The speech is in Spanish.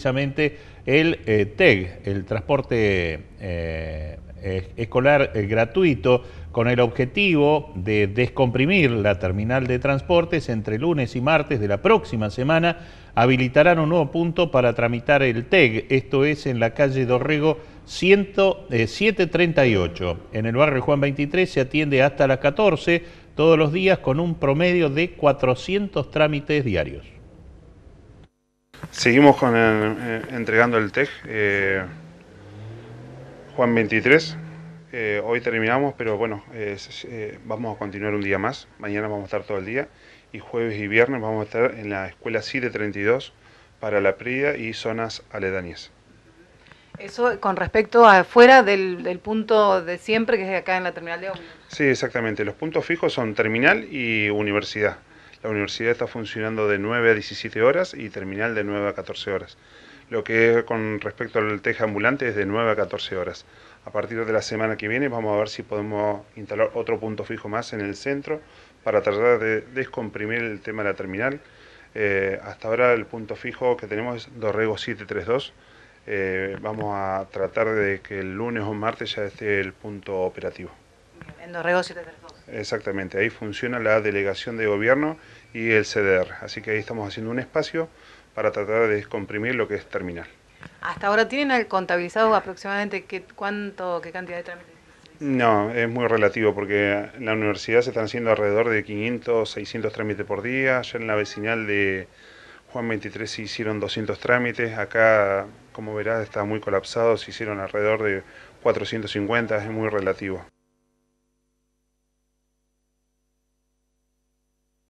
precisamente el eh, TEG, el transporte eh, escolar eh, gratuito, con el objetivo de descomprimir la terminal de transportes entre lunes y martes de la próxima semana, habilitarán un nuevo punto para tramitar el TEG, esto es en la calle Dorrego 738. En el barrio Juan 23 se atiende hasta las 14 todos los días con un promedio de 400 trámites diarios. Seguimos con eh, entregando el tech. Eh, Juan 23. Eh, hoy terminamos, pero bueno, vamos a continuar un día más. Mañana vamos a estar todo el día y jueves y viernes vamos a estar en la escuela 732 para la Prida y zonas aledañas. Eso con respecto a afuera del, del, punto de siempre, que es acá en la terminal de ómnibus. Sí, exactamente. Los puntos fijos son terminal y universidad. La universidad está funcionando de 9 a 17 horas y terminal de 9 a 14 horas. Lo que es con respecto al teja ambulante es de 9 a 14 horas. A partir de la semana que viene vamos a ver si podemos instalar otro punto fijo más en el centro para tratar de descomprimir el tema de la terminal. Eh, hasta ahora el punto fijo que tenemos es Dorrego 732. Eh, vamos a tratar de que el lunes o martes ya esté el punto operativo. En Dorrego 732. Exactamente, ahí funciona la delegación de gobierno y el CDR. Así que ahí estamos haciendo un espacio para tratar de descomprimir lo que es terminal. ¿Hasta ahora tienen contabilizado aproximadamente qué, cuánto, qué cantidad de trámites? No, es muy relativo porque en la universidad se están haciendo alrededor de 500, 600 trámites por día. Ya en la vecinal de Juan 23 se hicieron 200 trámites. Acá, como verás, está muy colapsado, se hicieron alrededor de 450, es muy relativo.